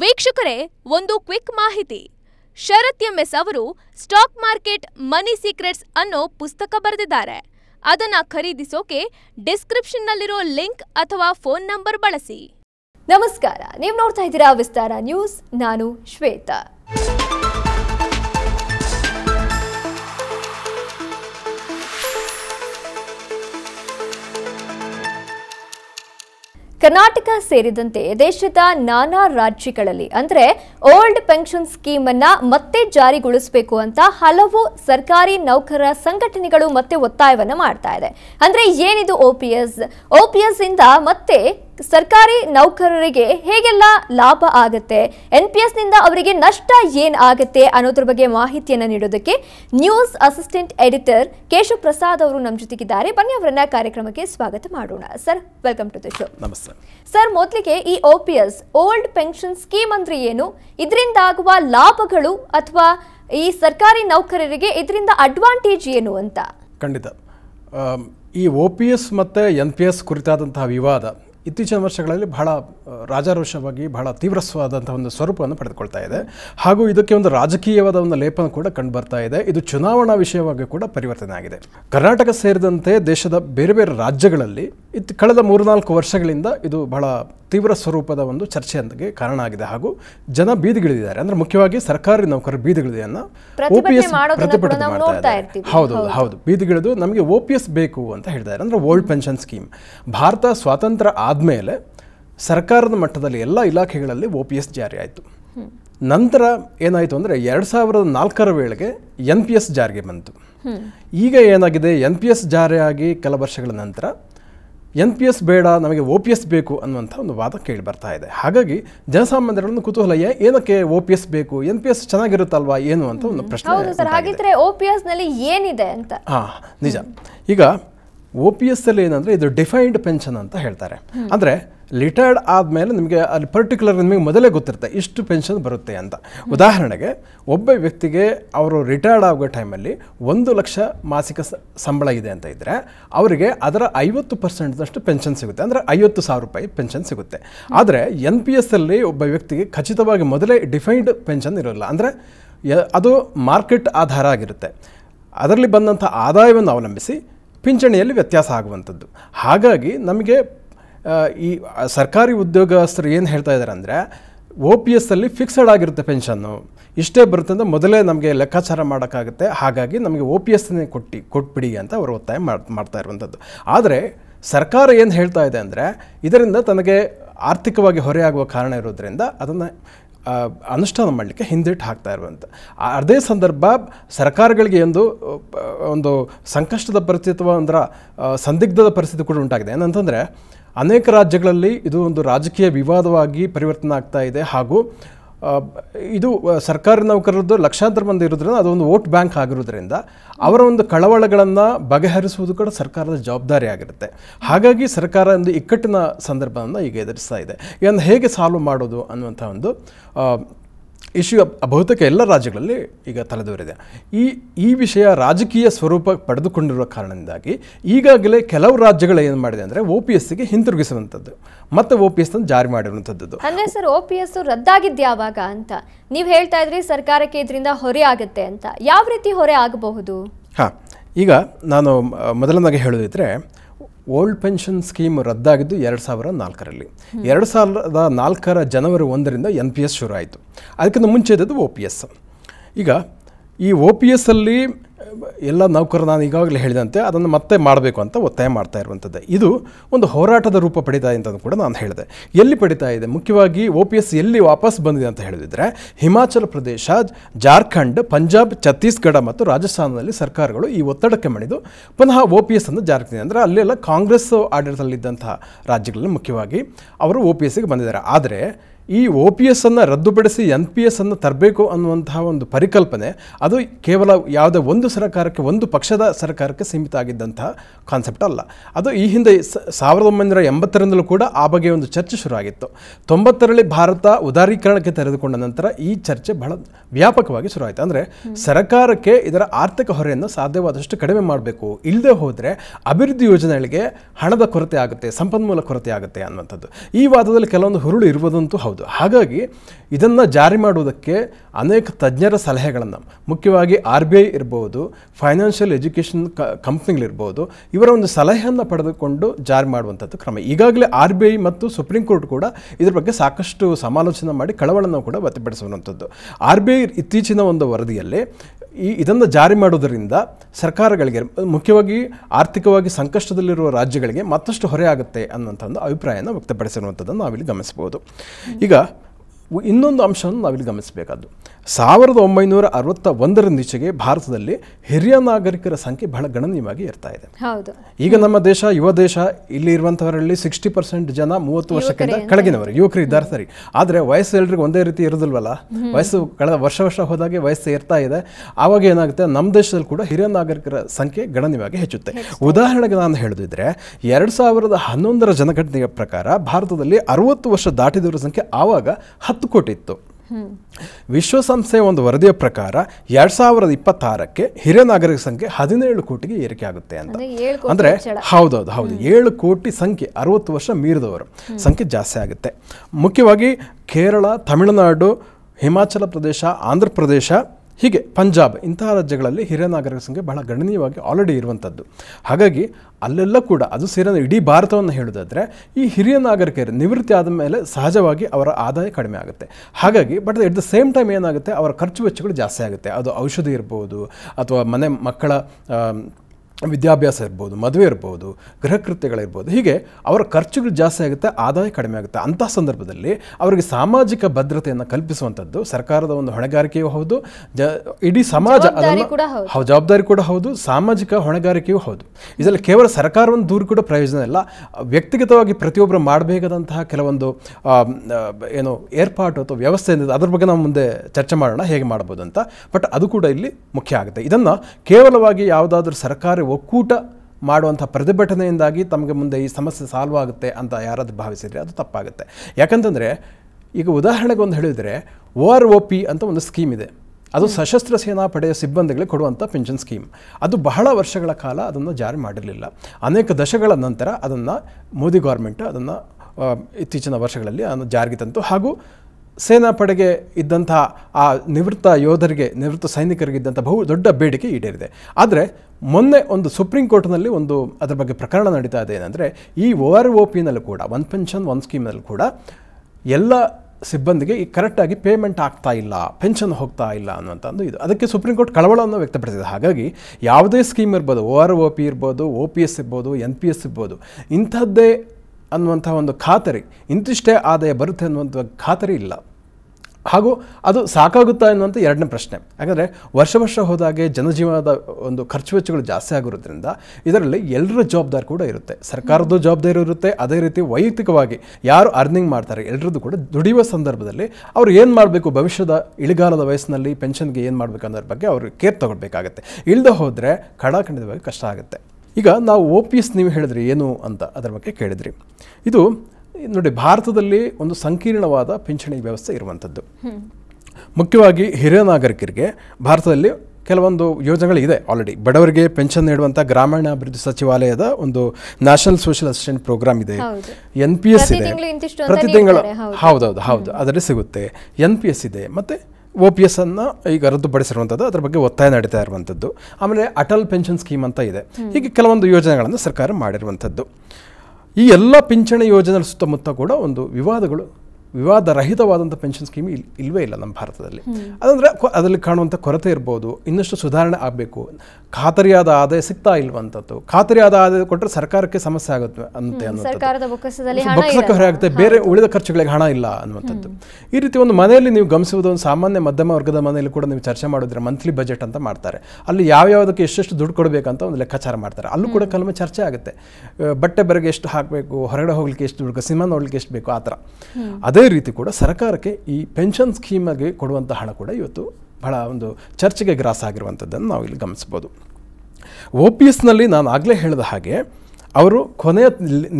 ವೀಕ್ಷಕರೇ ಒಂದು ಕ್ವಿಕ್ ಮಾಹಿತಿ ಶರತ್ ಎಸ್ ಅವರು ಸ್ಟಾಕ್ ಮಾರ್ಕೆಟ್ ಮನಿ ಸೀಕ್ರೆಟ್ಸ್ ಅನ್ನೋ ಪುಸ್ತಕ ಬರೆದಿದ್ದಾರೆ ಅದನ್ನ ಖರೀದಿಸೋಕೆ ಡಿಸ್ಕ್ರಿಪ್ಷನ್ನಲ್ಲಿರೋ ಲಿಂಕ್ ಅಥವಾ ಫೋನ್ ನಂಬರ್ ಬಳಸಿ ನಮಸ್ಕಾರ ನೀವು ನೋಡ್ತಾ ಇದ್ದೀರಾ ವಿಸ್ತಾರ ನ್ಯೂಸ್ ನಾನು ಶ್ವೇತಾ ಕರ್ನಾಟಕ ಸೇರಿದಂತೆ ದೇಶದ ನಾನಾ ರಾಜ್ಯಗಳಲ್ಲಿ ಅಂದರೆ ಓಲ್ಡ್ ಪೆನ್ಷನ್ ಸ್ಕೀಮ್ ಅನ್ನ ಮತ್ತೆ ಜಾರಿಗೊಳಿಸಬೇಕು ಅಂತ ಹಲವು ಸರ್ಕಾರಿ ನೌಕರರ ಸಂಘಟನೆಗಳು ಮತ್ತೆ ಒತ್ತಾಯವನ್ನು ಮಾಡ್ತಾ ಇದೆ ಅಂದ್ರೆ ಏನಿದು ಓಪಿಎಸ್ ಓಪಿಎಸ್ ಇಂದ ಮತ್ತೆ ಸರ್ಕಾರಿ ನೌಕರರಿಗೆ ಹೇಗೆಲ್ಲ ಲಾಭ ಆಗುತ್ತೆ ಎನ್ ಪಿ ಎಸ್ ನಿಂದ ಅವರಿಗೆ ನಷ್ಟ ಏನ್ ಆಗುತ್ತೆ ಅನ್ನೋದ್ರ ಬಗ್ಗೆ ಮಾಹಿತಿಯನ್ನು ನೀಡೋದಕ್ಕೆ news assistant editor Keshav Prasad ಅವರು ನಮ್ಮ ಜೊತೆಗಿದ್ದಾರೆ ಬನ್ನಿ ಅವರನ್ನ ಕಾರ್ಯಕ್ರಮಕ್ಕೆ ಸ್ವಾಗತ ಮಾಡೋಣ sir welcome to the show ನಮಸ್ತೆ ಸರ್ ಮೊದಲಿಗೆ ಈ O P S old pension scheme ಅಂದ್ರೆ ಏನು ಇದರಿಂದ ಆಗುವ ಲಾಭಗಳು ಅಥವಾ ಈ ಸರ್ಕಾರಿ ನೌಕರರಿಗೆ ಇದರಿಂದ ಅಡ್ವಾಂಟೇಜ್ ಏನು ಅಂತ ಖಂಡಿತ ಈ ಒ ಪಿ ಎಸ್ ಮತ್ತು ಎನ್ ಪಿ ಎಸ್ ಕುರಿತಾದಂತಹ ವಿವಾದ ಇತ್ತೀಚಿನ ವರ್ಷಗಳಲ್ಲಿ ಬಹಳ ರಾಜಾರೋಷವಾಗಿ ಬಹಳ ಸ್ವಾದಂಥ ಒಂದು ಸ್ವರೂಪವನ್ನು ಪಡೆದುಕೊಳ್ತಾ ಇದೆ ಹಾಗೂ ಇದಕ್ಕೆ ಒಂದು ರಾಜಕೀಯವಾದ ಒಂದು ಲೇಪನ ಕೂಡ ಕಂಡು ಬರ್ತಾ ಇದೆ ಇದು ಚುನಾವಣಾ ವಿಷಯವಾಗಿ ಕೂಡ ಪರಿವರ್ತನೆ ಆಗಿದೆ ಕರ್ನಾಟಕ ಸೇರಿದಂತೆ ದೇಶದ ಬೇರೆ ಬೇರೆ ರಾಜ್ಯಗಳಲ್ಲಿ ಇತ್ತು ಕಳೆದ ಮೂರು ನಾಲ್ಕು ವರ್ಷಗಳಿಂದ ಇದು ಬಹಳ ತೀವ್ರ ಸ್ವರೂಪದ ಒಂದು ಚರ್ಚೆಯೊಂದಿಗೆ ಕಾರಣ ಆಗಿದೆ ಹಾಗೂ ಜನ ಬೀದಿಗಿಳಿದಿದ್ದಾರೆ ಅಂದ್ರೆ ಮುಖ್ಯವಾಗಿ ಸರ್ಕಾರಿ ನೌಕರರು ಬೀದಿಗಿಳಿದೆಯನ್ನು ಓಪಿಎಸ್ ಎಸ್ ಪ್ರತಿಭಟನೆ ಮಾಡ್ತಾ ಇದ್ದಾರೆ ಹೌದು ಹೌದು ಬೀದಿಗಿಳಿದು ನಮಗೆ ಒ ಪಿ ಎಸ್ ಬೇಕು ಅಂತ ಹೇಳಿದ್ದಾರೆ ಅಂದ್ರೆ ಓಲ್ಡ್ ಪೆನ್ಷನ್ ಸ್ಕೀಮ್ ಭಾರತ ಸ್ವಾತಂತ್ರ್ಯ ಆದ್ಮೇಲೆ ಸರ್ಕಾರದ ಮಟ್ಟದಲ್ಲಿ ಎಲ್ಲ ಇಲಾಖೆಗಳಲ್ಲಿ ಒ ಪಿ ಎಸ್ ಜಾರಿ ಆಯಿತು ನಂತರ ಏನಾಯಿತು ಅಂದರೆ ಎರಡು ಸಾವಿರದ ನಾಲ್ಕರ ವೇಳೆಗೆ ಎನ್ ಪಿ ಎಸ್ ಜಾರಿಗೆ ಬಂತು ಈಗ ಏನಾಗಿದೆ ಎನ್ ಪಿ ಎಸ್ ಜಾರಿಯಾಗಿ ಕೆಲ ವರ್ಷಗಳ ನಂತರ ಎನ್ ಪಿ ಎಸ್ ಬೇಡ ನಮಗೆ ಒ ಪಿ ಎಸ್ ಬೇಕು ಅನ್ನುವಂಥ ಒಂದು ವಾದ ಕೇಳಿ ಬರ್ತಾ ಇದೆ ಹಾಗಾಗಿ ಜನಸಾಮಾನ್ಯರನ್ನು ಕುತೂಹಲ ಏನಕ್ಕೆ ಒ ಪಿ ಎಸ್ ಬೇಕು ಎನ್ ಪಿ ಎಸ್ ಚೆನ್ನಾಗಿರುತ್ತಲ್ವಾ ಏನು ಅಂತ ಒಂದು ಪ್ರಶ್ನೆ ಹಾಗಿದ್ರೆ ಒ ಪಿ ಎಸ್ನಲ್ಲಿ ಏನಿದೆ ಅಂತ ಹಾಂ ನಿಜ ಈಗ ಒ ಪಿ ಎಸ್ ಅಲ್ಲಿ ಏನಂದರೆ ಇದು ಡಿಫೈನ್ಡ್ ಪೆನ್ಷನ್ ಅಂತ ಹೇಳ್ತಾರೆ ಅಂದ್ರೆ ರಿಟೈರ್ಡ್ ಆದಮೇಲೆ ನಿಮಗೆ ಅಲ್ಲಿ ಪರ್ಟಿಕ್ಯುಲರ್ ನಿಮಗೆ ಮೊದಲೇ ಗೊತ್ತಿರುತ್ತೆ ಇಷ್ಟು ಪೆನ್ಷನ್ ಬರುತ್ತೆ ಅಂತ ಉದಾಹರಣೆಗೆ ಒಬ್ಬ ವ್ಯಕ್ತಿಗೆ ಅವರು ರಿಟೈರ್ಡ್ ಆಗೋ ಟೈಮಲ್ಲಿ ಒಂದು ಲಕ್ಷ ಮಾಸಿಕ ಸಂಬಳ ಇದೆ ಅಂತ ಇದ್ದರೆ ಅವರಿಗೆ ಅದರ ಐವತ್ತು ಪರ್ಸೆಂಟ್ದಷ್ಟು ಪೆನ್ಷನ್ ಸಿಗುತ್ತೆ ಅಂದರೆ ಐವತ್ತು ಸಾವಿರ ರೂಪಾಯಿ ಪೆನ್ಷನ್ ಸಿಗುತ್ತೆ ಆದರೆ ಎನ್ ಪಿ ಎಸ್ಸಲ್ಲಿ ಒಬ್ಬ ವ್ಯಕ್ತಿಗೆ ಖಚಿತವಾಗಿ ಮೊದಲೇ ಡಿಫೈನ್ಡ್ ಪೆನ್ಷನ್ ಇರೋಲ್ಲ ಅಂದರೆ ಅದು ಮಾರ್ಕೆಟ್ ಆಧಾರ ಆಗಿರುತ್ತೆ ಅದರಲ್ಲಿ ಬಂದಂಥ ಆದಾಯವನ್ನು ಅವಲಂಬಿಸಿ ಪಿಂಚಣಿಯಲ್ಲಿ ವ್ಯತ್ಯಾಸ ಆಗುವಂಥದ್ದು ಹಾಗಾಗಿ ನಮಗೆ ಈ ಸರ್ಕಾರಿ ಉದ್ಯೋಗಸ್ಥರು ಏನು ಹೇಳ್ತಾ ಇದ್ದಾರೆ ಅಂದರೆ ಒ ಪಿ ಎಸ್ಸಲ್ಲಿ ಫಿಕ್ಸಡ್ ಆಗಿರುತ್ತೆ ಪೆನ್ಷನ್ನು ಇಷ್ಟೇ ಬರುತ್ತೆ ಅಂತ ಮೊದಲೇ ನಮಗೆ ಲೆಕ್ಕಾಚಾರ ಮಾಡೋಕ್ಕಾಗುತ್ತೆ ಹಾಗಾಗಿ ನಮಗೆ ಒ ಪಿ ಎಸ್ನೇ ಕೊಟ್ಟು ಕೊಟ್ಬಿಡಿ ಅಂತ ಅವರು ಒತ್ತಾಯ ಮಾಡ್ತಾ ಇರುವಂಥದ್ದು ಆದರೆ ಸರ್ಕಾರ ಏನು ಹೇಳ್ತಾ ಇದೆ ಅಂದರೆ ಇದರಿಂದ ತನಗೆ ಆರ್ಥಿಕವಾಗಿ ಹೊರೆಯಾಗುವ ಕಾರಣ ಇರೋದರಿಂದ ಅದನ್ನು ಅನುಷ್ಠಾನ ಮಾಡಲಿಕ್ಕೆ ಹಿಂದಿಟ್ಟು ಹಾಕ್ತಾ ಇರುವಂಥ ಅದೇ ಸಂದರ್ಭ ಸರ್ಕಾರಗಳಿಗೆ ಒಂದು ಒಂದು ಸಂಕಷ್ಟದ ಪರಿಸ್ಥಿತಿ ಅಂದ್ರೆ ಸಂದಿಗ್ಧದ ಪರಿಸ್ಥಿತಿ ಕೂಡ ಉಂಟಾಗಿದೆ ಏನಂತಂದರೆ ಅನೇಕ ರಾಜ್ಯಗಳಲ್ಲಿ ಇದು ಒಂದು ರಾಜಕೀಯ ವಿವಾದವಾಗಿ ಪರಿವರ್ತನೆ ಆಗ್ತಾ ಇದೆ ಹಾಗೂ ಇದು ಸರ್ಕಾರಿ ನೌಕರರದ್ದು ಲಕ್ಷಾಂತರ ಮಂದಿ ಇರೋದ್ರಿಂದ ಅದೊಂದು ವೋಟ್ ಬ್ಯಾಂಕ್ ಆಗಿರೋದ್ರಿಂದ ಅವರ ಒಂದು ಕಳವಳಗಳನ್ನು ಬಗೆಹರಿಸುವುದು ಕೂಡ ಸರ್ಕಾರದ ಜವಾಬ್ದಾರಿ ಆಗಿರುತ್ತೆ ಹಾಗಾಗಿ ಸರ್ಕಾರ ಒಂದು ಇಕ್ಕಟ್ಟಿನ ಸಂದರ್ಭವನ್ನು ಈಗ ಎದುರಿಸ್ತಾ ಇದೆ ಇದನ್ನು ಹೇಗೆ ಸಾಲ್ವ್ ಮಾಡೋದು ಅನ್ನುವಂಥ ಒಂದು ಇಶ್ಯೂ ಬಹುತೇಕ ಎಲ್ಲ ರಾಜ್ಯಗಳಲ್ಲಿ ಈಗ ತಲೆದೋರಿದೆ ಈ ಈ ವಿಷಯ ರಾಜಕೀಯ ಸ್ವರೂಪ ಪಡೆದುಕೊಂಡಿರುವ ಕಾರಣದಿಂದಾಗಿ ಈಗಾಗಲೇ ಕೆಲವು ರಾಜ್ಯಗಳು ಏನು ಮಾಡಿದೆ ಅಂದರೆ ಓ ಪಿ ಎಸ್ಸಿಗೆ ಹಿಂತಿರುಗಿಸುವಂಥದ್ದು ಮತ್ತೆ ಓ ಪಿ ಎಸ್ ಜಾರಿ ಮಾಡಿರುವಂಥದ್ದು ಅಂದರೆ ಸರ್ ಓ ಪಿ ಎಸ್ ರದ್ದಾಗಿದ್ದು ಯಾವಾಗ ಅಂತ ನೀವು ಹೇಳ್ತಾ ಇದ್ರಿ ಸರ್ಕಾರಕ್ಕೆ ಇದರಿಂದ ಹೊರೆ ಆಗುತ್ತೆ ಅಂತ ಯಾವ ರೀತಿ ಹೊರೆ ಆಗಬಹುದು ಹಾಂ ಈಗ ನಾನು ಮೊದಲನಾಗಿ ಹೇಳೋದಿದ್ರೆ ಓಲ್ಡ್ ಪೆನ್ಷನ್ ಸ್ಕೀಮ್ ರದ್ದಾಗಿದ್ದು ಎರಡು ಸಾವಿರ ನಾಲ್ಕರಲ್ಲಿ ಎರಡು ಸಾವಿರದ ನಾಲ್ಕರ ಜನವರಿ ಒಂದರಿಂದ ಎನ್ ಪಿ ಎಸ್ ಶುರು ಆಯಿತು ಅದಕ್ಕಿಂತ ಮುಂಚೆ ಇದ್ದದ್ದು ಓ ಪಿ ಎಸ್ ಈಗ ಈ ಒ ಪಿ ಎಸ್ಸಲ್ಲಿ ಎಲ್ಲ ನೌಕರ ನಾನು ಈಗಾಗಲೇ ಹೇಳಿದಂತೆ ಅದನ್ನು ಮತ್ತೆ ಮಾಡಬೇಕು ಅಂತ ಒತ್ತಾಯ ಮಾಡ್ತಾ ಇರುವಂಥದ್ದು ಇದು ಒಂದು ಹೋರಾಟದ ರೂಪ ಪಡಿತಾ ಇದೆ ಅಂತ ಕೂಡ ನಾನು ಹೇಳಿದೆ ಎಲ್ಲಿ ಪಡಿತಾ ಇದೆ ಮುಖ್ಯವಾಗಿ ಓ ಪಿ ಎಸ್ ಎಲ್ಲಿ ವಾಪಸ್ ಬಂದಿದೆ ಅಂತ ಹೇಳಿದ್ರೆ ಹಿಮಾಚಲ ಪ್ರದೇಶ ಜಾರ್ಖಂಡ್ ಪಂಜಾಬ್ ಛತ್ತೀಸ್ಗಢ ಮತ್ತು ರಾಜಸ್ಥಾನದಲ್ಲಿ ಸರ್ಕಾರಗಳು ಈ ಒತ್ತಡಕ್ಕೆ ಮಣಿದು ಪುನಃ ಓ ಪಿ ಎಸ್ ಅನ್ನು ಜಾರಿಗೆ ಅಂದರೆ ಅಲ್ಲೆಲ್ಲ ಕಾಂಗ್ರೆಸ್ ಆಡಳಿತದಲ್ಲಿದ್ದಂತಹ ರಾಜ್ಯಗಳಲ್ಲಿ ಮುಖ್ಯವಾಗಿ ಅವರು ಓ ಪಿ ಎಸ್ಸಿಗೆ ಬಂದಿದ್ದಾರೆ ಆದರೆ ಈ ಒ ಪಿ ಎಸ್ ಅನ್ನು ರದ್ದುಪಡಿಸಿ ಎನ್ ಪಿ ಎಸ್ ಅನ್ನು ತರಬೇಕು ಅನ್ನುವಂತಹ ಒಂದು ಪರಿಕಲ್ಪನೆ ಅದು ಕೇವಲ ಯಾವುದೇ ಒಂದು ಸರ್ಕಾರಕ್ಕೆ ಒಂದು ಪಕ್ಷದ ಸರ್ಕಾರಕ್ಕೆ ಸೀಮಿತ ಆಗಿದ್ದಂತಹ ಕಾನ್ಸೆಪ್ಟ್ ಅಲ್ಲ ಅದು ಈ ಹಿಂದೆ ಸಾವಿರದ ಒಂಬೈನೂರ ಎಂಬತ್ತರಿಂದಲೂ ಕೂಡ ಆ ಬಗ್ಗೆ ಒಂದು ಚರ್ಚೆ ಶುರುವಾಗಿತ್ತು ತೊಂಬತ್ತರಲ್ಲಿ ಭಾರತ ಉದಾರೀಕರಣಕ್ಕೆ ತೆರೆದುಕೊಂಡ ನಂತರ ಈ ಚರ್ಚೆ ಬಹಳ ವ್ಯಾಪಕವಾಗಿ ಶುರುವಾಯಿತು ಅಂದರೆ ಸರ್ಕಾರಕ್ಕೆ ಇದರ ಆರ್ಥಿಕ ಹೊರೆಯನ್ನು ಸಾಧ್ಯವಾದಷ್ಟು ಕಡಿಮೆ ಮಾಡಬೇಕು ಇಲ್ಲದೆ ಹೋದರೆ ಅಭಿವೃದ್ಧಿ ಯೋಜನೆಗಳಿಗೆ ಹಣದ ಕೊರತೆ ಆಗುತ್ತೆ ಸಂಪನ್ಮೂಲ ಕೊರತೆ ಆಗುತ್ತೆ ಅನ್ನುವಂಥದ್ದು ಈ ವಾದದಲ್ಲಿ ಕೆಲವೊಂದು ಹುರುಳು ಇರುವುದಂತೂ ಹೌದು ಹಾಗಾಗಿ ಇದನ್ನು ಜಾರಿ ಮಾಡುವುದಕ್ಕೆ ಅನೇಕ ತಜ್ಞರ ಸಲಹೆಗಳನ್ನು ಮುಖ್ಯವಾಗಿ ಆರ್ ಬಿ ಐ ಇರ್ಬೋದು ಫೈನಾನ್ಷಿಯಲ್ ಎಜುಕೇಷನ್ ಕ ಕಂಪ್ನಿಗಳಿರ್ಬೋದು ಇವರ ಒಂದು ಸಲಹೆಯನ್ನು ಪಡೆದುಕೊಂಡು ಜಾರಿ ಮಾಡುವಂಥದ್ದು ಕ್ರಮ ಈಗಾಗಲೇ ಆರ್ ಬಿ ಐ ಮತ್ತು ಸುಪ್ರೀಂ ಕೋರ್ಟ್ ಕೂಡ ಇದ್ರ ಬಗ್ಗೆ ಸಾಕಷ್ಟು ಸಮಾಲೋಚನೆ ಮಾಡಿ ಕಳವಳನ್ನು ಕೂಡ ವ್ಯಕ್ತಪಡಿಸುವಂಥದ್ದು ಆರ್ ಬಿ ಐ ಇತ್ತೀಚಿನ ಒಂದು ವರದಿಯಲ್ಲಿ ಈ ಇದನ್ನು ಜಾರಿ ಮಾಡೋದರಿಂದ ಸರ್ಕಾರಗಳಿಗೆ ಮುಖ್ಯವಾಗಿ ಆರ್ಥಿಕವಾಗಿ ಸಂಕಷ್ಟದಲ್ಲಿರುವ ರಾಜ್ಯಗಳಿಗೆ ಮತ್ತಷ್ಟು ಹೊರೆಯಾಗುತ್ತೆ ಅನ್ನೋಂಥ ಒಂದು ಅಭಿಪ್ರಾಯನ ವ್ಯಕ್ತಪಡಿಸಿರುವಂಥದ್ದನ್ನು ನಾವಿಲ್ಲಿ ಗಮನಿಸ್ಬೋದು ಈಗ ಇನ್ನೊಂದು ಅಂಶವನ್ನು ನಾವಿಲ್ಲಿ ಗಮನಿಸಬೇಕಾದ್ದು ಸಾವಿರದ ಒಂಬೈನೂರ ಅರವತ್ತ ಒಂದರಿಂದೀಚೆಗೆ ಭಾರತದಲ್ಲಿ ಹಿರಿಯ ನಾಗರಿಕರ ಸಂಖ್ಯೆ ಬಹಳ ಗಣನೀಯವಾಗಿ ಇರ್ತಾ ಇದೆ ಈಗ ನಮ್ಮ ದೇಶ ಯುವ ದೇಶ ಇಲ್ಲಿ ಇರುವಂತಹವರಲ್ಲಿ ಸಿಕ್ಸ್ಟಿ ಪರ್ಸೆಂಟ್ ಜನ ಮೂವತ್ತು ವರ್ಷಕ್ಕಿಂತ ಕೆಳಗಿನವರು ಯುವಕರು ಇದ್ದಾರೆ ಸರಿ ಆದರೆ ವಯಸ್ಸು ಎಲ್ರಿಗೂ ಒಂದೇ ರೀತಿ ಇರೋದಿಲ್ವಲ್ಲ ವಯಸ್ಸು ಕಳೆದ ವರ್ಷ ವರ್ಷ ಹೋದಾಗೆ ವಯಸ್ಸು ಇರ್ತಾ ಇದೆ ಆವಾಗ ಏನಾಗುತ್ತೆ ನಮ್ಮ ದೇಶದಲ್ಲಿ ಕೂಡ ಹಿರಿಯ ನಾಗರಿಕರ ಸಂಖ್ಯೆ ಗಣನೀಯವಾಗಿ ಹೆಚ್ಚುತ್ತೆ ಉದಾಹರಣೆಗೆ ನಾನು ಹೇಳಿದ್ರೆ ಎರಡು ಸಾವಿರದ ಹನ್ನೊಂದರ ಜನಗಣನೆಯ ಪ್ರಕಾರ ಭಾರತದಲ್ಲಿ ಅರವತ್ತು ವರ್ಷ ದಾಟಿದವರ ಸಂಖ್ಯೆ ಆವಾಗ ಹತ್ತು ಕೋಟಿ ಇತ್ತು ವಿಶ್ವಸಂಸ್ಥೆಯ ಒಂದು ವರದಿಯ ಪ್ರಕಾರ ಎರಡ್ ಸಾವಿರದ ಇಪ್ಪತ್ತಾರಕ್ಕೆ ಹಿರಿಯ ನಾಗರಿಕ ಸಂಖ್ಯೆ ಹದಿನೇಳು ಕೋಟಿಗೆ ಏರಿಕೆ ಆಗುತ್ತೆ ಅಂತ ಅಂದ್ರೆ ಹೌದೌದು ಹೌದು ಏಳು ಕೋಟಿ ಸಂಖ್ಯೆ ಅರವತ್ತು ವರ್ಷ ಮೀರಿದವರು ಸಂಖ್ಯೆ ಜಾಸ್ತಿ ಆಗುತ್ತೆ ಮುಖ್ಯವಾಗಿ ಕೇರಳ ತಮಿಳುನಾಡು ಹಿಮಾಚಲ ಪ್ರದೇಶ ಆಂಧ್ರ ಪ್ರದೇಶ ಹೀಗೆ ಪಂಜಾಬ್ ಇಂತಹ ರಾಜ್ಯಗಳಲ್ಲಿ ಹಿರಿಯ ನಾಗರಿಕರ ಸಂಖ್ಯೆ ಬಹಳ ಗಣನೀಯವಾಗಿ ಆಲ್ರೆಡಿ ಇರುವಂಥದ್ದು ಹಾಗಾಗಿ ಅಲ್ಲೆಲ್ಲ ಕೂಡ ಅದು ಸೇರಿದ ಇಡೀ ಭಾರತವನ್ನು ಹೇಳೋದಾದರೆ ಈ ಹಿರಿಯ ನಾಗರಿಕರು ನಿವೃತ್ತಿ ಆದ ಮೇಲೆ ಸಹಜವಾಗಿ ಅವರ ಆದಾಯ ಕಡಿಮೆ ಆಗುತ್ತೆ ಹಾಗಾಗಿ but at the same time ಏನಾಗುತ್ತೆ ಅವರ ಖರ್ಚು ವೆಚ್ಚಗಳು ಜಾಸ್ತಿ ಆಗುತ್ತೆ ಅದು ಔಷಧಿ ಇರ್ಬೋದು ಅಥವಾ ಮನೆ ಮಕ್ಕಳ ವಿದ್ಯಾಭ್ಯಾಸ ಇರ್ಬೋದು ಮದುವೆ ಇರ್ಬೋದು ಕೃತ್ಯಗಳಿರ್ಬೋದು ಹೀಗೆ ಅವರ ಖರ್ಚುಗಳು ಜಾಸ್ತಿ ಆಗುತ್ತೆ ಆದಾಯ ಕಡಿಮೆ ಆಗುತ್ತೆ ಅಂತಹ ಸಂದರ್ಭದಲ್ಲಿ ಅವರಿಗೆ ಸಾಮಾಜಿಕ ಭದ್ರತೆಯನ್ನು ಕಲ್ಪಿಸುವಂಥದ್ದು ಸರ್ಕಾರದ ಒಂದು ಹೊಣೆಗಾರಿಕೆಯೂ ಹೌದು ಜ ಇಡೀ ಸಮಾಜ ಅದನ್ನು ಜವಾಬ್ದಾರಿ ಕೂಡ ಹೌದು ಸಾಮಾಜಿಕ ಹೊಣೆಗಾರಿಕೆಯೂ ಹೌದು ಇದರಲ್ಲಿ ಕೇವಲ ಸರ್ಕಾರವನ್ನು ದೂರು ಕೂಡ ಪ್ರಯೋಜನ ಇಲ್ಲ ವ್ಯಕ್ತಿಗತವಾಗಿ ಪ್ರತಿಯೊಬ್ಬರು ಮಾಡಬೇಕಾದಂತಹ ಕೆಲವೊಂದು ಏನು ಏರ್ಪಾಟು ಅಥವಾ ವ್ಯವಸ್ಥೆ ಏನಿದೆ ಅದ್ರ ಬಗ್ಗೆ ನಾವು ಮುಂದೆ ಚರ್ಚೆ ಮಾಡೋಣ ಹೇಗೆ ಮಾಡ್ಬೋದು ಅಂತ ಬಟ್ ಅದು ಕೂಡ ಇಲ್ಲಿ ಮುಖ್ಯ ಆಗುತ್ತೆ ಇದನ್ನು ಕೇವಲವಾಗಿ ಯಾವುದಾದ್ರೂ ಸರ್ಕಾರಿ ಒಕ್ಕೂಟ ಮಾಡುವಂಥ ಪ್ರತಿಭಟನೆಯಿಂದಾಗಿ ತಮಗೆ ಮುಂದೆ ಈ ಸಮಸ್ಯೆ ಸಾಲ್ವ್ ಆಗುತ್ತೆ ಅಂತ ಯಾರಾದರೂ ಭಾವಿಸಿದರೆ ಅದು ತಪ್ಪಾಗುತ್ತೆ ಯಾಕಂತಂದರೆ ಈಗ ಉದಾಹರಣೆಗೆ ಒಂದು ಹೇಳಿದರೆ ಒ ಆರ್ ಒ ಪಿ ಅಂತ ಒಂದು ಸ್ಕೀಮ್ ಇದೆ ಅದು ಸಶಸ್ತ್ರ ಸೇನಾ ಪಡೆಯ ಸಿಬ್ಬಂದಿಗಳಿಗೆ ಕೊಡುವಂಥ ಪೆನ್ಷನ್ ಸ್ಕೀಮ್ ಅದು ಬಹಳ ವರ್ಷಗಳ ಕಾಲ ಅದನ್ನು ಜಾರಿ ಮಾಡಿರಲಿಲ್ಲ ಅನೇಕ ದಶಕಗಳ ನಂತರ ಅದನ್ನು ಮೋದಿ ಗೌರ್ಮೆಂಟ್ ಅದನ್ನು ಇತ್ತೀಚಿನ ವರ್ಷಗಳಲ್ಲಿ ಅದನ್ನು ಜಾರಿಗೆ ತಂತು ಹಾಗೂ ಸೇನಾಪಡೆಗೆ ಇದ್ದಂಥ ಆ ನಿವೃತ್ತ ಯೋಧರಿಗೆ ನಿವೃತ್ತ ಸೈನಿಕರಿಗೆ ಇದ್ದಂಥ ಬಹು ದೊಡ್ಡ ಬೇಡಿಕೆ ಈಡೇರಿದೆ ಆದರೆ ಮೊನ್ನೆ ಒಂದು ಸುಪ್ರೀಂ ಕೋರ್ಟ್ನಲ್ಲಿ ಒಂದು ಅದರ ಬಗ್ಗೆ ಪ್ರಕರಣ ನಡೀತಾ ಇದೆ ಏನಂದರೆ ಈ ಓ ಆರ್ ಒ ಪಿನಲ್ಲೂ ಕೂಡ ಒನ್ ಪೆನ್ಷನ್ ಒನ್ ಸ್ಕೀಮ್ನಲ್ಲಿ ಕೂಡ ಎಲ್ಲ ಸಿಬ್ಬಂದಿಗೆ ಈ ಕರೆಕ್ಟಾಗಿ ಪೇಮೆಂಟ್ ಆಗ್ತಾ ಇಲ್ಲ ಪೆನ್ಷನ್ ಹೋಗ್ತಾ ಇಲ್ಲ ಅನ್ನುವಂಥ ಒಂದು ಇದು ಅದಕ್ಕೆ ಸುಪ್ರೀಂ ಕೋರ್ಟ್ ಕಳವಳವನ್ನು ವ್ಯಕ್ತಪಡಿಸಿದೆ ಹಾಗಾಗಿ ಯಾವುದೇ ಸ್ಕೀಮ್ ಇರ್ಬೋದು ಓ ಆರ್ ಓ ಪಿ ಇರ್ಬೋದು ಓ ಪಿ ಎಸ್ ಇರ್ಬೋದು ಎನ್ ಪಿ ಎಸ್ ಇರ್ಬೋದು ಇಂಥದ್ದೇ ಅನ್ನುವಂಥ ಒಂದು ಖಾತರಿ ಇಂತಿಷ್ಟೇ ಆದಾಯ ಬರುತ್ತೆ ಅನ್ನುವಂಥ ಖಾತರಿ ಇಲ್ಲ ಹಾಗೂ ಅದು ಸಾಕಾಗುತ್ತಾ ಎನ್ನುವಂಥ ಎರಡನೇ ಪ್ರಶ್ನೆ ಯಾಕಂದರೆ ವರ್ಷ ವರ್ಷ ಹೋದಾಗೆ ಜನಜೀವನದ ಒಂದು ಖರ್ಚು ವೆಚ್ಚಗಳು ಜಾಸ್ತಿ ಆಗಿರೋದ್ರಿಂದ ಇದರಲ್ಲಿ ಎಲ್ಲರ ಜವಾಬ್ದಾರಿ ಕೂಡ ಇರುತ್ತೆ ಸರ್ಕಾರದ್ದು ಜವಾಬ್ದಾರಿ ಇರುತ್ತೆ ಅದೇ ರೀತಿ ವೈಯಕ್ತಿಕವಾಗಿ ಯಾರು ಅರ್ನಿಂಗ್ ಮಾಡ್ತಾರೆ ಎಲ್ಲರದ್ದು ಕೂಡ ದುಡಿಯುವ ಸಂದರ್ಭದಲ್ಲಿ ಅವರು ಏನು ಮಾಡಬೇಕು ಭವಿಷ್ಯದ ಇಳಿಗಾಲದ ವಯಸ್ಸಿನಲ್ಲಿ ಪೆನ್ಷನ್ಗೆ ಏನು ಮಾಡಬೇಕು ಅನ್ನೋದ್ರ ಬಗ್ಗೆ ಅವರು ಕೇರ್ ತೊಗೊಳ್ಬೇಕಾಗತ್ತೆ ಇಲ್ದೆ ಹೋದರೆ ಖಡಾಖಂಡಿತವಾಗಿ ಕಷ್ಟ ಆಗುತ್ತೆ ಈಗ ನಾವು ಓ ಪಿ ಎಸ್ ನೀವು ಹೇಳಿದ್ರಿ ಏನು ಅಂತ ಅದರ ಬಗ್ಗೆ ಕೇಳಿದ್ರಿ ಇದು ನೋಡಿ ಭಾರತದಲ್ಲಿ ಒಂದು ಸಂಕೀರ್ಣವಾದ ಪಿಂಚಣಿ ವ್ಯವಸ್ಥೆ ಇರುವಂಥದ್ದು ಮುಖ್ಯವಾಗಿ ಹಿರಿಯ ನಾಗರಿಕರಿಗೆ ಭಾರತದಲ್ಲಿ ಕೆಲವೊಂದು ಯೋಜನೆಗಳಿದೆ ಆಲ್ರೆಡಿ ಬಡವರಿಗೆ ಪೆನ್ಷನ್ ನೀಡುವಂಥ ಗ್ರಾಮೀಣಾಭಿವೃದ್ಧಿ ಸಚಿವಾಲಯದ ಒಂದು ನ್ಯಾಷನಲ್ ಸೋಷಿಯಲ್ ಅಸಿಸ್ಟೆಂಟ್ ಪ್ರೋಗ್ರಾಮ್ ಇದೆ ಎನ್ ಪಿ ಎಸ್ ಇದೆ ಪ್ರತಿ ತಿಂಗಳು ಹೌದೌದು ಹೌದು ಅದರಲ್ಲಿ ಸಿಗುತ್ತೆ ಎನ್ ಪಿ ಎಸ್ ಇದೆ ಮತ್ತು ಒ ಪಿ ಎಸ್ ಅನ್ನು ಈಗ ರದ್ದುಪಡಿಸಿರುವಂಥದ್ದು ಅದರ ಬಗ್ಗೆ ಒತ್ತಾಯ ನಡೀತಾ ಇರುವಂಥದ್ದು ಆಮೇಲೆ ಅಟಲ್ ಪೆನ್ಷನ್ ಸ್ಕೀಮ್ ಅಂತ ಇದೆ ಹೀಗೆ ಕೆಲವೊಂದು ಯೋಜನೆಗಳನ್ನು ಸರ್ಕಾರ ಮಾಡಿರುವಂಥದ್ದು ಈ ಎಲ್ಲ ಪಿಂಚಣಿ ಯೋಜನೆ ಸುತ್ತಮುತ್ತ ಕೂಡ ಒಂದು ವಿವಾದಗಳು ವಿವಾದ ರಹಿತವಾದಂಥ ಪೆನ್ಷನ್ ಸ್ಕೀಮ್ ಇಲ್ಲಿ ಇಲ್ವೇ ಇಲ್ಲ ನಮ್ಮ ಭಾರತದಲ್ಲಿ ಅದಂದರೆ ಅದರಲ್ಲಿ ಕಾಣುವಂಥ ಕೊರತೆ ಇರ್ಬೋದು ಇನ್ನಷ್ಟು ಸುಧಾರಣೆ ಆಗಬೇಕು ಖಾತರಿಯಾದ ಆದಾಯ ಸಿಗ್ತಾ ಇಲ್ವಂಥದ್ದು ಖಾತರಿಯಾದ ಆದಾಯ ಕೊಟ್ಟರೆ ಸರ್ಕಾರಕ್ಕೆ ಸಮಸ್ಯೆ ಆಗುತ್ತೆ ಅನ್ನುತ್ತೆ ಅನ್ನೋದು ಹೊರ ಆಗುತ್ತೆ ಬೇರೆ ಉಳಿದ ಖರ್ಚುಗಳಿಗೆ ಹಣ ಇಲ್ಲ ಅನ್ನುವಂಥದ್ದು ಈ ರೀತಿ ಒಂದು ಮನೆಯಲ್ಲಿ ನೀವು ಗಮನಿಸುವುದು ಒಂದು ಸಾಮಾನ್ಯ ಮಧ್ಯಮ ವರ್ಗದ ಮನೆಯಲ್ಲಿ ಕೂಡ ನೀವು ಚರ್ಚೆ ಮಾಡಿದ್ರೆ ಮಂತ್ಲಿ ಬಜೆಟ್ ಅಂತ ಮಾಡ್ತಾರೆ ಅಲ್ಲಿ ಯಾವ್ಯಾವುದಕ್ಕೆ ಎಷ್ಟೆಷ್ಟು ದುಡ್ಡು ಕೊಡಬೇಕಂತ ಒಂದು ಲೆಕ್ಕಾಚಾರ ಮಾಡ್ತಾರೆ ಅಲ್ಲೂ ಕೂಡ ಕೆಲವೊಮ್ಮೆ ಚರ್ಚೆ ಆಗುತ್ತೆ ಬಟ್ಟೆ ಬರೆಗೆ ಎಷ್ಟು ಹಾಕಬೇಕು ಹೊರಗಡೆ ಹೋಗ್ಲಿಕ್ಕೆ ಎಷ್ಟು ದುಡ್ಡು ಸಿನಿಮಾ ನೋಡ್ಲಿಕ್ಕೆ ಎಷ್ಟು ಬೇಕು ಆ ಥರ ಅದೇ ಅದೇ ರೀತಿ ಕೂಡ ಸರ್ಕಾರಕ್ಕೆ ಈ ಪೆನ್ಷನ್ ಸ್ಕೀಮಗೆ ಕೊಡುವಂಥ ಹಣ ಕೂಡ ಇವತ್ತು ಬಹಳ ಒಂದು ಚರ್ಚೆಗೆ ಗ್ರಾಸ ಆಗಿರುವಂಥದ್ದನ್ನು ನಾವು ಇಲ್ಲಿ ಗಮನಿಸ್ಬೋದು ಒ ಪಿ ಎಸ್ನಲ್ಲಿ ನಾನು ಆಗಲೇ ಹೇಳಿದ ಹಾಗೆ ಅವರು ಕೊನೆಯ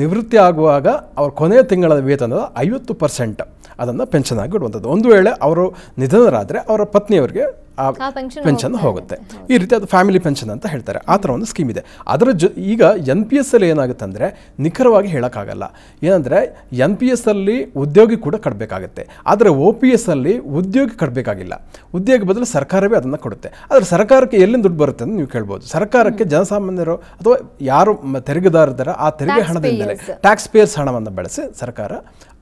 ನಿವೃತ್ತಿ ಆಗುವಾಗ ಅವ್ರ ಕೊನೆಯ ತಿಂಗಳ ವೇತನದ ಐವತ್ತು ಪರ್ಸೆಂಟ್ ಅದನ್ನು ಪೆನ್ಷನ್ ಆಗಿ ಇಡುವಂಥದ್ದು ಒಂದು ವೇಳೆ ಅವರು ನಿಧನರಾದರೆ ಅವರ ಪತ್ನಿಯವರಿಗೆ ಆ ಪೆನ್ಷನ್ ಹೋಗುತ್ತೆ ಈ ರೀತಿ ಅದು ಫ್ಯಾಮಿಲಿ ಪೆನ್ಷನ್ ಅಂತ ಹೇಳ್ತಾರೆ ಆ ಥರ ಒಂದು ಸ್ಕೀಮ್ ಇದೆ ಅದರ ಜೊ ಈಗ ಎನ್ ಪಿ ಎಸ್ಸಲ್ಲಿ ಏನಾಗುತ್ತೆ ಅಂದರೆ ನಿಖರವಾಗಿ ಹೇಳೋಕ್ಕಾಗಲ್ಲ ಏನಂದರೆ ಎನ್ ಪಿ ಅಲ್ಲಿ ಉದ್ಯೋಗಿ ಕೂಡ ಕಟ್ಟಬೇಕಾಗುತ್ತೆ ಆದರೆ ಓ ಪಿ ಅಲ್ಲಿ ಉದ್ಯೋಗಿ ಕಟ್ಟಬೇಕಾಗಿಲ್ಲ ಉದ್ಯೋಗ ಬದಲು ಸರ್ಕಾರವೇ ಅದನ್ನು ಕೊಡುತ್ತೆ ಆದರೆ ಸರ್ಕಾರಕ್ಕೆ ಎಲ್ಲಿಂದ ದುಡ್ಡು ಬರುತ್ತೆ ಅಂತ ನೀವು ಕೇಳ್ಬೋದು ಸರ್ಕಾರಕ್ಕೆ ಜನಸಾಮಾನ್ಯರು ಅಥವಾ ಯಾರು ತೆರಿಗೆದಾರದರ ಆ ತೆರಿಗೆ ಹಣದಿಂದಲೇ ಟ್ಯಾಕ್ಸ್ ಪೇಯರ್ಸ್ ಹಣವನ್ನು ಬಳಸಿ ಸರ್ಕಾರ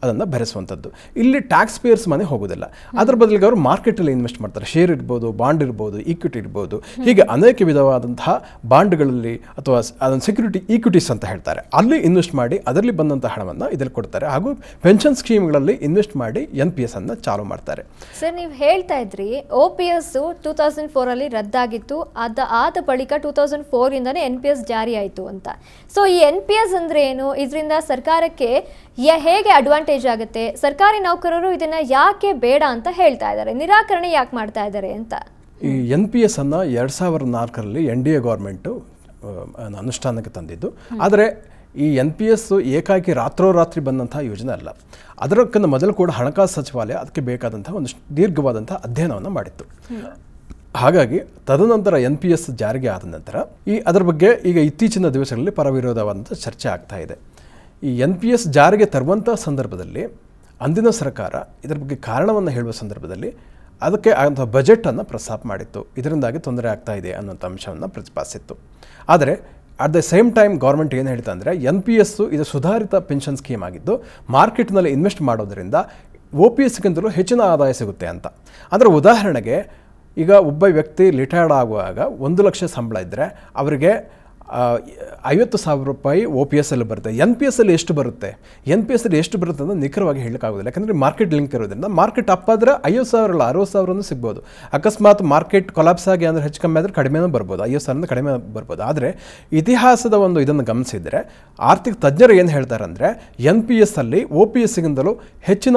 ಅದನ್ನು ಭರಿಸುವಂಥದ್ದು ಇಲ್ಲಿ ಟ್ಯಾಕ್ಸ್ ಪೇಯರ್ಸ್ ಮನೆ ಹೋಗೋದಿಲ್ಲ ಅದರ ಬದಲಿಗೆ ಅವರು ಮಾರ್ಕೆಟಲ್ಲಿ ಇನ್ವೆಸ್ಟ್ ಮಾಡ್ತಾರೆ ಶೇರ್ ಇರ್ಬೋದು ಇರ್ಬೋದು ಬಾಂಡ್ ಇರ್ಬೋದು ಈಕ್ವಿಟಿ ಇರ್ಬೋದು ಹೀಗೆ ಅನೇಕ ವಿಧವಾದಂತಹ ಬಾಂಡ್ಗಳಲ್ಲಿ ಅಥವಾ ಅದನ್ನು ಸೆಕ್ಯೂರಿಟಿ ಈಕ್ವಿಟೀಸ್ ಅಂತ ಹೇಳ್ತಾರೆ ಅಲ್ಲಿ ಇನ್ವೆಸ್ಟ್ ಮಾಡಿ ಅದರಲ್ಲಿ ಬಂದಂತಹ ಹಣವನ್ನು ಇದರಲ್ಲಿ ಕೊಡ್ತಾರೆ ಹಾಗೂ ಪೆನ್ಷನ್ ಸ್ಕೀಮ್ಗಳಲ್ಲಿ ಇನ್ವೆಸ್ಟ್ ಮಾಡಿ ಎನ್ ಪಿ ಎಸ್ ಅನ್ನು ಚಾಲೂ ಮಾಡ್ತಾರೆ ಸರ್ ನೀವು ಹೇಳ್ತಾ ಇದ್ರಿ O P S two thousand ಫೋರಲ್ಲಿ ರದ್ದಾಗಿತ್ತು ಅದ ಆದ ಬಳಿಕ ಟೂ ತೌಸಂಡ್ ಫೋರಿಂದನೇ ಎನ್ ಪಿ ಎಸ್ ಜಾರಿ ಆಯಿತು ಅಂತ ಸೊ ಈ ಎನ್ ಪಿ ಎಸ್ ಅಂದರೆ ಏನು ಇದರಿಂದ ಸರ್ಕಾರಕ್ಕೆ ಹೇಗೆ ಅಡ್ವಾಂಟೇಜ್ ಆಗುತ್ತೆ ಸರ್ಕಾರಿ ನೌಕರರು ಇದನ್ನ ಯಾಕೆ ಬೇಡ ಅಂತ ಹೇಳ್ತಾ ಇದ್ದಾರೆ ನಿರಾಕರಣೆ ಯಾಕೆ ಮಾಡ್ತಾ ಇದ್ದಾರೆ ಅಂತ ಈ ಎನ್ ಪಿ ಎಸ್ ಅನ್ನು ಎರಡು ಸಾವಿರದ ನಾಲ್ಕರಲ್ಲಿ ಎನ್ ಡಿ ಎ ಗೌರ್ಮೆಂಟು ಅನುಷ್ಠಾನಕ್ಕೆ ತಂದಿದ್ದು ಆದರೆ ಈ ಎನ್ ಪಿ ಎಸ್ ಏಕಾಕಿ ರಾತ್ರೋರಾತ್ರಿ ಬಂದಂತಹ ಯೋಜನೆ ಅಲ್ಲ ಅದರಕ್ಕಿಂತ ಮೊದಲು ಕೂಡ ಹಣಕಾಸು ಸಚಿವಾಲಯ ಅದಕ್ಕೆ ಬೇಕಾದಂತಹ ಒಂದು ದೀರ್ಘವಾದಂತಹ ಅಧ್ಯಯನವನ್ನು ಮಾಡಿತ್ತು ಹಾಗಾಗಿ ತದನಂತರ ಎನ್ ಪಿ ಎಸ್ ಜಾರಿಗೆ ಆದ ನಂತರ ಈ ಅದರ ಬಗ್ಗೆ ಈಗ ಇತ್ತೀಚಿನ ದಿವಸಗಳಲ್ಲಿ ಪರವಿರೋಧವಾದಂಥ ಚರ್ಚೆ ಆಗ್ತಾ ಇದೆ ಈ ಎನ್ ಪಿ ಎಸ್ ಜಾರಿಗೆ ತರುವಂಥ ಸಂದರ್ಭದಲ್ಲಿ ಅಂದಿನ ಸರ್ಕಾರ ಇದರ ಬಗ್ಗೆ ಕಾರಣವನ್ನು ಹೇಳುವ ಸಂದರ್ಭದಲ್ಲಿ ಅದಕ್ಕೆ ಆದಂಥ ಬಜೆಟನ್ನು ಪ್ರಸ್ತಾಪ ಮಾಡಿತ್ತು ಇದರಿಂದಾಗಿ ತೊಂದರೆ ಆಗ್ತಾ ಇದೆ ಅನ್ನೋಂಥ ಅಂಶವನ್ನು ಪ್ರತಿಪಾದಿಸಿತ್ತು ಆದರೆ at the same time government ಏನು ಹೇಳ್ತಾ ಅಂದರೆ ಎನ್ ಪಿ ಎಸ್ಸು ಇದು ಸುಧಾರಿತ ಪೆನ್ಷನ್ ಸ್ಕೀಮ್ ಆಗಿದ್ದು ಮಾರ್ಕೆಟ್ನಲ್ಲಿ ಇನ್ವೆಸ್ಟ್ ಮಾಡೋದರಿಂದ ಒ ಪಿ ಎಸ್ಗಿಂತಲೂ ಹೆಚ್ಚಿನ ಆದಾಯ ಸಿಗುತ್ತೆ ಅಂತ ಅಂದರೆ ಉದಾಹರಣೆಗೆ ಈಗ ಒಬ್ಬ ವ್ಯಕ್ತಿ ರಿಟೈರ್ಡ್ ಆಗುವಾಗ ಒಂದು ಲಕ್ಷ ಸಂಬಳ ಇದ್ದರೆ ಅವರಿಗೆ ಐವತ್ತು ಸಾವಿರ ರೂಪಾಯಿ ಓ ಪಿ ಎಸ್ ಅಲ್ಲಿ ಬರುತ್ತೆ ಎನ್ ಪಿ ಎಸ್ ಅಲ್ಲಿ ಎಷ್ಟು ಬರುತ್ತೆ ಎನ್ ಪಿ ಎಸ್ ಅಲ್ಲಿ ಎಷ್ಟು ಬರುತ್ತೆ ಅಂತ ನಿಖರವಾಗಿ ಹೇಳೋಕ್ಕಾಗೋದಿಲ್ಲ ಯಾಕಂದರೆ ಮಾರ್ಕೆಟ್ ಲಿಂಕ್ ಇರೋದ್ರಿಂದ ಮಾರ್ಕೆಟ್ ಅಪ್ ಆದರೆ ಐವತ್ತು ಸಾವಿರ ಅಲ್ಲ ಅರವತ್ತು ಸಾವಿರನೂ ಸಿಗ್ಬೋದು ಅಕಸ್ಮಾತ್ ಮಾರ್ಕೆಟ್ ಕೊಲಾಪ್ಸ್ ಆಗಿ ಅಂದರೆ ಹೆಚ್ಚು ಕಮ್ಮಿ ಆದರೆ ಕಡಿಮೆನೂ ಬರ್ಬೋದು ಐವತ್ತು ಸಾವಿರದ ಕಡಿಮೆ ಬರ್ಬೋದು ಆದರೆ ಇತಿಹಾಸದ ಒಂದು ಇದನ್ನು ಗಮನಿಸಿದರೆ ಆರ್ಥಿಕ ತಜ್ಞರು ಏನು ಹೇಳ್ತಾರೆ ಅಂದರೆ ಎನ್ ಪಿ ಎಸ್ ಅಲ್ಲಿ ಒ ಪಿ ಎಸ್ಗಿಂತಲೂ ಹೆಚ್ಚಿನ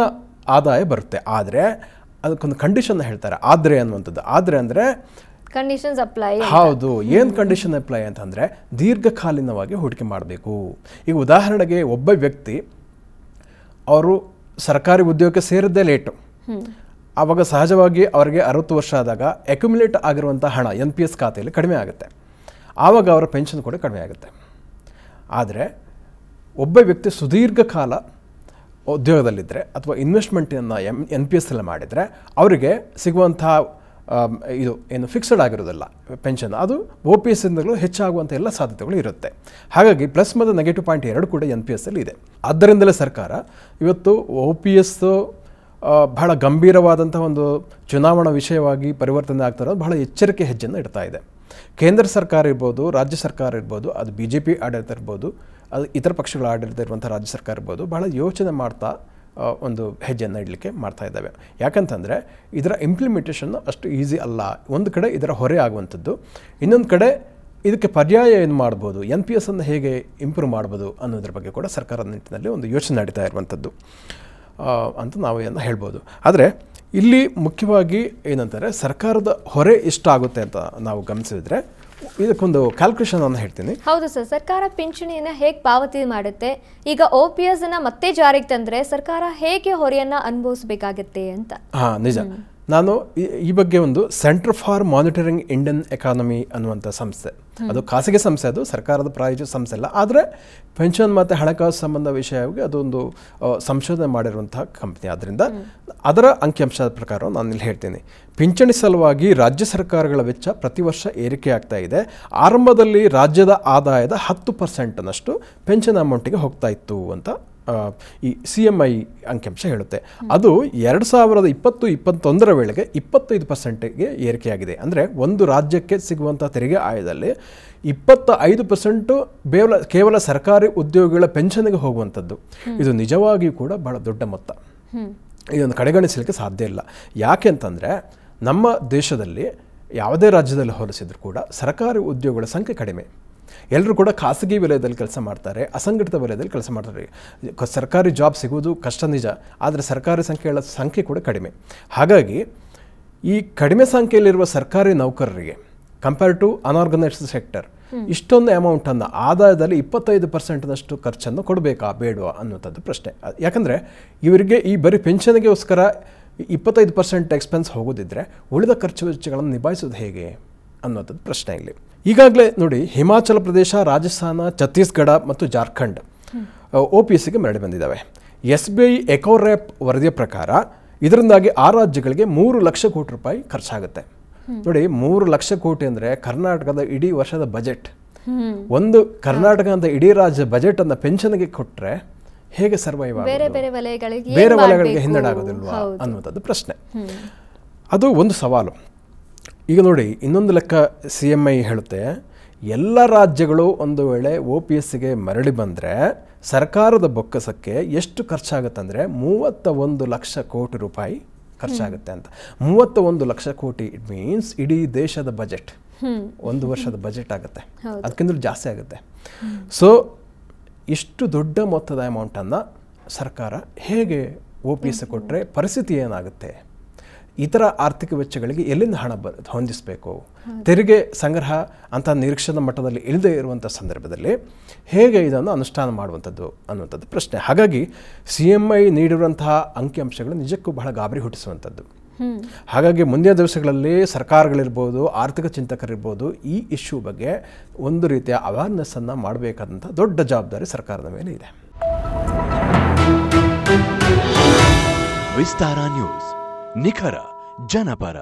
ಆದಾಯ ಬರುತ್ತೆ ಆದರೆ ಅದಕ್ಕೊಂದು ಕಂಡೀಷನ್ ಹೇಳ್ತಾರೆ ಆದರೆ ಅನ್ನುವಂಥದ್ದು ಆದರೆ ಅಂದರೆ ಕಂಡೀಷನ್ಸ್ ಅಪ್ಲೈ ಹೌದು ಏನು ಕಂಡೀಷನ್ ಅಪ್ಲೈ ಅಂತಂದರೆ ದೀರ್ಘಕಾಲೀನವಾಗಿ ಹೂಡಿಕೆ ಮಾಡಬೇಕು ಈಗ ಉದಾಹರಣೆಗೆ ಒಬ್ಬ ವ್ಯಕ್ತಿ ಅವರು ಸರ್ಕಾರಿ ಉದ್ಯೋಗಕ್ಕೆ ಸೇರಿದ್ದೇ ಲೇಟು ಆವಾಗ ಸಹಜವಾಗಿ ಅವರಿಗೆ ಅರವತ್ತು ವರ್ಷ ಆದಾಗ ಅಕ್ಯುಮುಲೇಟ್ ಆಗಿರುವಂಥ ಹಣ ಎನ್ ಪಿ ಎಸ್ ಖಾತೆಯಲ್ಲಿ ಕಡಿಮೆ ಆಗುತ್ತೆ ಆವಾಗ ಅವರ ಪೆನ್ಷನ್ ಕೂಡ ಕಡಿಮೆ ಆಗುತ್ತೆ ಆದರೆ ಒಬ್ಬ ವ್ಯಕ್ತಿ ಸುದೀರ್ಘ ಕಾಲ ಉದ್ಯೋಗದಲ್ಲಿದ್ದರೆ ಅಥವಾ ಇನ್ವೆಸ್ಟ್ಮೆಂಟನ್ನು ಎಮ್ ಎನ್ ಪಿ ಎಸ್ ಎಲ್ಲ ಮಾಡಿದರೆ ಅವರಿಗೆ ಸಿಗುವಂಥ ಇದು ಏನು ಫಿಕ್ಸಡ್ ಆಗಿರೋದಿಲ್ಲ ಪೆನ್ಷನ್ ಅದು ಒ ಪಿ ಇಂದಲೂ ಹೆಚ್ಚಾಗುವಂಥ ಎಲ್ಲ ಸಾಧ್ಯತೆಗಳು ಇರುತ್ತೆ ಹಾಗಾಗಿ ಪ್ಲಸ್ ಮತ್ತು ನೆಗೆಟಿವ್ ಪಾಯಿಂಟ್ ಎರಡು ಕೂಡ ಎನ್ ಪಿ ಎಸ್ಸಲ್ಲಿ ಇದೆ ಆದ್ದರಿಂದಲೇ ಸರ್ಕಾರ ಇವತ್ತು ಒ ಪಿ ಎಸ್ಸು ಬಹಳ ಗಂಭೀರವಾದಂಥ ಒಂದು ಚುನಾವಣಾ ವಿಷಯವಾಗಿ ಪರಿವರ್ತನೆ ಆಗ್ತಾ ಇರೋದು ಬಹಳ ಎಚ್ಚರಿಕೆ ಹೆಜ್ಜೆಯನ್ನು ಇಡ್ತಾ ಇದೆ ಕೇಂದ್ರ ಸರ್ಕಾರ ಇರ್ಬೋದು ರಾಜ್ಯ ಸರ್ಕಾರ ಇರ್ಬೋದು ಅದು ಬಿ ಜೆ ಪಿ ಆಡಳಿತ ಇರ್ಬೋದು ಅದು ಇತರ ಪಕ್ಷಗಳ ಆಡಳಿತ ಇರುವಂಥ ರಾಜ್ಯ ಸರ್ಕಾರ ಇರ್ಬೋದು ಬಹಳ ಯೋಚನೆ ಮಾಡ್ತಾ ಒಂದು ಹೆಜ್ಜೆಯನ್ನು ಇಡಲಿಕ್ಕೆ ಮಾಡ್ತಾ ಇದ್ದಾವೆ ಯಾಕಂತಂದರೆ ಇದರ ಇಂಪ್ಲಿಮೆಂಟೇಷನ್ ಅಷ್ಟು ಈಸಿ ಅಲ್ಲ ಒಂದು ಕಡೆ ಇದರ ಹೊರೆ ಆಗುವಂಥದ್ದು ಇನ್ನೊಂದು ಕಡೆ ಇದಕ್ಕೆ ಪರ್ಯಾಯ ಏನು ಮಾಡ್ಬೋದು ಎನ್ ಪಿ ಎಸ್ ಅನ್ನು ಹೇಗೆ ಇಂಪ್ರೂವ್ ಮಾಡ್ಬೋದು ಅನ್ನೋದ್ರ ಬಗ್ಗೆ ಕೂಡ ಸರ್ಕಾರದ ನಿಟ್ಟಿನಲ್ಲಿ ಒಂದು ಯೋಚನೆ ನಡೀತಾ ಇರುವಂಥದ್ದು ಅಂತ ನಾವು ಏನು ಹೇಳ್ಬೋದು ಆದರೆ ಇಲ್ಲಿ ಮುಖ್ಯವಾಗಿ ಏನಂತಾರೆ ಸರ್ಕಾರದ ಹೊರೆ ಇಷ್ಟ ಅಂತ ನಾವು ಗಮನಿಸಿದರೆ ಇದಕ್ಕೊಂದು ಕ್ಯಾಲ್ಕುಲೇಷನ್ ಅನ್ನು ಹೇಳ್ತೀನಿ ಹೌದು ಸರ್ ಸರ್ಕಾರ ಪಿಂಚಣಿಯನ್ನ ಹೇಗೆ ಪಾವತಿ ಮಾಡುತ್ತೆ ಈಗ ಒ ಪಿ ಎಸ್ ಅನ್ನ ಮತ್ತೆ ಜಾರಿಗೆ ತಂದ್ರೆ ಸರ್ಕಾರ ಹೇಗೆ ಹೊರೆಯನ್ನ ಅನುಭವಿಸಬೇಕಾಗತ್ತೆ ಅಂತ ಹಾ ನಿಜ ನಾನು ಈ ಬಗ್ಗೆ ಒಂದು Centre for Monitoring Indian Economy ಅನ್ನುವಂಥ ಸಂಸ್ಥೆ ಅದು ಖಾಸಗಿ ಸಂಸ್ಥೆ ಅದು ಸರ್ಕಾರದ ಪ್ರಾಯೋಜಿತ ಸಂಸ್ಥೆ ಅಲ್ಲ ಆದರೆ ಪೆನ್ಷನ್ ಮತ್ತು ಹಣಕಾಸು ಸಂಬಂಧ ವಿಷಯವಾಗಿ ಅದೊಂದು ಸಂಶೋಧನೆ ಮಾಡಿರುವಂಥ ಕಂಪ್ನಿ ಆದ್ದರಿಂದ ಅದರ ಅಂಕಿಅಂಶದ ಪ್ರಕಾರ ನಾನು ಇಲ್ಲಿ ಹೇಳ್ತೀನಿ ಪಿಂಚಣಿ ಸಲುವಾಗಿ ರಾಜ್ಯ ಸರ್ಕಾರಗಳ ವೆಚ್ಚ ಪ್ರತಿ ವರ್ಷ ಏರಿಕೆ ಆಗ್ತಾ ಇದೆ ಆರಂಭದಲ್ಲಿ ರಾಜ್ಯದ ಆದಾಯದ ಹತ್ತು ಪರ್ಸೆಂಟ್ನಷ್ಟು ಪೆನ್ಷನ್ ಅಮೌಂಟಿಗೆ ಹೋಗ್ತಾ ಇತ್ತು ಅಂತ ಈ ಸಿ ಎಮ್ ಐ ಅಂಕಿಅಂಶ ಹೇಳುತ್ತೆ ಅದು ಎರಡು ಸಾವಿರದ ಇಪ್ಪತ್ತು ಇಪ್ಪತ್ತೊಂದರ ವೇಳೆಗೆ ಇಪ್ಪತ್ತೈದು ಪರ್ಸೆಂಟಿಗೆ ಏರಿಕೆಯಾಗಿದೆ ಅಂದರೆ ಒಂದು ರಾಜ್ಯಕ್ಕೆ ಸಿಗುವಂಥ ತೆರಿಗೆ ಆಯದಲ್ಲಿ ಇಪ್ಪತ್ತ ಐದು ಪರ್ಸೆಂಟು ಬೇವಲ ಕೇವಲ ಸರ್ಕಾರಿ ಉದ್ಯೋಗಿಗಳ ಪೆನ್ಷನ್ಗೆ ಹೋಗುವಂಥದ್ದು ಇದು ನಿಜವಾಗಿಯೂ ಕೂಡ ಬಹಳ ದೊಡ್ಡ ಮೊತ್ತ ಇದನ್ನು ಕಡೆಗಣಿಸಲಿಕ್ಕೆ ಸಾಧ್ಯ ಇಲ್ಲ ಯಾಕೆ ಅಂತಂದರೆ ನಮ್ಮ ದೇಶದಲ್ಲಿ ಯಾವುದೇ ರಾಜ್ಯದಲ್ಲಿ ಹೋಲಿಸಿದರೂ ಕೂಡ ಸರ್ಕಾರಿ ಉದ್ಯೋಗಗಳ ಸಂಖ್ಯೆ ಕಡಿಮೆ ಎಲ್ಲರೂ ಕೂಡ ಖಾಸಗಿ ವಲಯದಲ್ಲಿ ಕೆಲಸ ಮಾಡ್ತಾರೆ ಅಸಂಘಟಿತ ವಲಯದಲ್ಲಿ ಕೆಲಸ ಮಾಡ್ತಾರೆ ಸರ್ಕಾರಿ ಜಾಬ್ ಸಿಗುವುದು ಕಷ್ಟ ನಿಜ ಆದರೆ ಸರ್ಕಾರಿ ಸಂಖ್ಯೆಗಳ ಸಂಖ್ಯೆ ಕೂಡ ಕಡಿಮೆ ಹಾಗಾಗಿ ಈ ಕಡಿಮೆ ಸಂಖ್ಯೆಯಲ್ಲಿರುವ ಸರ್ಕಾರಿ ನೌಕರರಿಗೆ ಕಂಪೇರ್ ಟು ಅನ್ಆರ್ಗನೈಸ್ಡ್ ಸೆಕ್ಟರ್ ಇಷ್ಟೊಂದು ಅಮೌಂಟನ್ನು ಆದಾಯದಲ್ಲಿ ಇಪ್ಪತ್ತೈದು ಪರ್ಸೆಂಟ್ನಷ್ಟು ಖರ್ಚನ್ನು ಕೊಡಬೇಕಾ ಬೇಡವಾ ಅನ್ನುವಂಥದ್ದು ಪ್ರಶ್ನೆ ಯಾಕಂದರೆ ಇವರಿಗೆ ಈ ಬರೀ ಪೆನ್ಷನ್ಗೋಸ್ಕರ ಇಪ್ಪತ್ತೈದು ಪರ್ಸೆಂಟ್ ಎಕ್ಸ್ಪೆನ್ಸ್ ಹೋಗೋದಿದ್ದರೆ ಉಳಿದ ಖರ್ಚು ವೆಚ್ಚಗಳನ್ನು ನಿಭಾಯಿಸೋದು ಹೇಗೆ ಅನ್ನೋದದ್ದು ಪ್ರಶ್ನೆ ಇಲ್ಲಿ ಈಗಾಗಲೇ ನೋಡಿ ಹಿಮಾಚಲ ಪ್ರದೇಶ ರಾಜಸ್ಥಾನ ಛತ್ತೀಸ್ಗಢ ಮತ್ತು ಜಾರ್ಖಂಡ್ ಒ ಪಿ ಎಸ್ಸಿಗೆ ಮರಳಿ ಬಂದಿದ್ದಾವೆ ಎಸ್ ಬಿ ಐ ಎಕೋರ್ಯಾಪ್ ವರದಿಯ ಪ್ರಕಾರ ಇದರಿಂದಾಗಿ ಆ ರಾಜ್ಯಗಳಿಗೆ ಮೂರು ಲಕ್ಷ ಕೋಟಿ ರೂಪಾಯಿ ಖರ್ಚಾಗುತ್ತೆ ನೋಡಿ ಮೂರು ಲಕ್ಷ ಕೋಟಿ ಅಂದರೆ ಕರ್ನಾಟಕದ ಇಡೀ ವರ್ಷದ ಬಜೆಟ್ ಒಂದು ಕರ್ನಾಟಕ ಅಂತ ಇಡೀ ರಾಜ್ಯ ಬಜೆಟ್ ಅನ್ನ ಪೆನ್ಷನ್ಗೆ ಕೊಟ್ಟರೆ ಹೇಗೆ ಸರ್ವೈವ್ ಬೇರೆ ಬೇರೆ ವಲಯಗಳಿಗೆ ಹಿನ್ನಡೆ ಆಗೋದಿಲ್ವಾ ಅನ್ನುವಂಥದ್ದು ಪ್ರಶ್ನೆ ಅದು ಒಂದು ಸವಾಲು ಈಗ ನೋಡಿ ಇನ್ನೊಂದು ಲೆಕ್ಕ ಸಿ ಎಮ್ ಐ ಹೇಳುತ್ತೆ ಎಲ್ಲ ರಾಜ್ಯಗಳು ಒಂದು ವೇಳೆ ಓ ಪಿ ಎಸ್ಸಿಗೆ ಮರಳಿ ಬಂದರೆ ಸರ್ಕಾರದ ಬೊಕ್ಕಸಕ್ಕೆ ಎಷ್ಟು ಖರ್ಚಾಗುತ್ತೆ ಅಂದರೆ ಮೂವತ್ತ ಒಂದು ಲಕ್ಷ ಕೋಟಿ ರೂಪಾಯಿ ಖರ್ಚಾಗುತ್ತೆ ಅಂತ ಮೂವತ್ತ ಒಂದು ಲಕ್ಷ ಕೋಟಿ ಇಟ್ ಮೀನ್ಸ್ ಇಡೀ ದೇಶದ ಬಜೆಟ್ ಒಂದು ವರ್ಷದ ಬಜೆಟ್ ಆಗುತ್ತೆ ಅದಕ್ಕಿಂತ ಜಾಸ್ತಿ ಆಗುತ್ತೆ ಸೊ ಇಷ್ಟು ದೊಡ್ಡ ಮೊತ್ತದ ಅಮೌಂಟನ್ನು ಸರ್ಕಾರ ಹೇಗೆ ಓ ಪಿ ಎಸ್ ಕೊಟ್ಟರೆ ಪರಿಸ್ಥಿತಿ ಏನಾಗುತ್ತೆ ಇತರ ಆರ್ಥಿಕ ವೆಚ್ಚಗಳಿಗೆ ಎಲ್ಲಿಂದ ಹಣ ಬ ಹೊಂದಿಸಬೇಕು ತೆರಿಗೆ ಸಂಗ್ರಹ ಅಂತ ನಿರೀಕ್ಷಣ ಮಟ್ಟದಲ್ಲಿ ಇಲ್ಲದೆ ಇರುವಂಥ ಸಂದರ್ಭದಲ್ಲಿ ಹೇಗೆ ಇದನ್ನು ಅನುಷ್ಠಾನ ಮಾಡುವಂಥದ್ದು ಅನ್ನುವಂಥದ್ದು ಪ್ರಶ್ನೆ ಹಾಗಾಗಿ ಸಿ ಎಮ್ ಐ ನೀಡಿರುವಂತಹ ಅಂಕಿಅಂಶಗಳು ನಿಜಕ್ಕೂ ಬಹಳ ಗಾಬರಿ ಹುಟ್ಟಿಸುವಂಥದ್ದು ಹಾಗಾಗಿ ಮುಂದಿನ ದಿವಸಗಳಲ್ಲಿ ಸರ್ಕಾರಗಳಿರ್ಬೋದು ಆರ್ಥಿಕ ಚಿಂತಕರಿರ್ಬೋದು ಈ ಇಶ್ಯೂ ಬಗ್ಗೆ ಒಂದು ರೀತಿಯ ಅನ್ನು ಮಾಡಬೇಕಾದಂಥ ದೊಡ್ಡ ಜವಾಬ್ದಾರಿ ಸರ್ಕಾರದ ಮೇಲೆ ಇದೆ ವಿಸ್ತಾರ ನ್ಯೂಸ್ ನಿಖರ ಜನಪರ